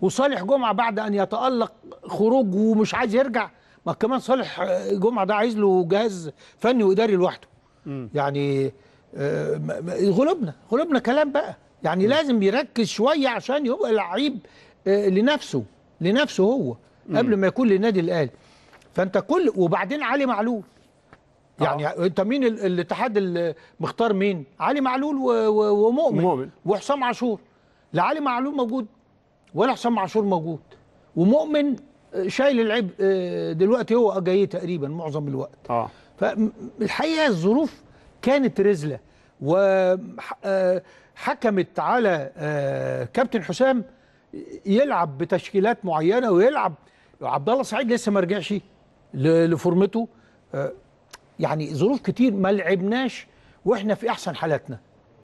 وصالح جمعه بعد ان يتالق خروج ومش عايز يرجع ما كمان صالح جمعه ده عايز له جهاز فني واداري لوحده يعني آه، غلبنا غلبنا كلام بقى يعني م. لازم يركز شويه عشان يبقى لعيب آه، لنفسه لنفسه هو قبل ما يكون للنادي الاهلي فانت كل وبعدين علي معلول آه. يعني أوه. انت مين الاتحاد اللي مختار مين علي معلول ومؤمن مؤمن. وحسام عاشور لا علي معلول موجود ولا حسام عاشور موجود ومؤمن آه، شايل العبء آه، دلوقتي هو جاي تقريبا معظم الوقت اه فالحقيقه الظروف كانت رزله وحكمت آه، على كابتن حسام يلعب بتشكيلات معينه ويلعب عبد الله سعيد لسه ما رجعش لفورمته يعني ظروف كتير ما لعبناش واحنا في احسن حالاتنا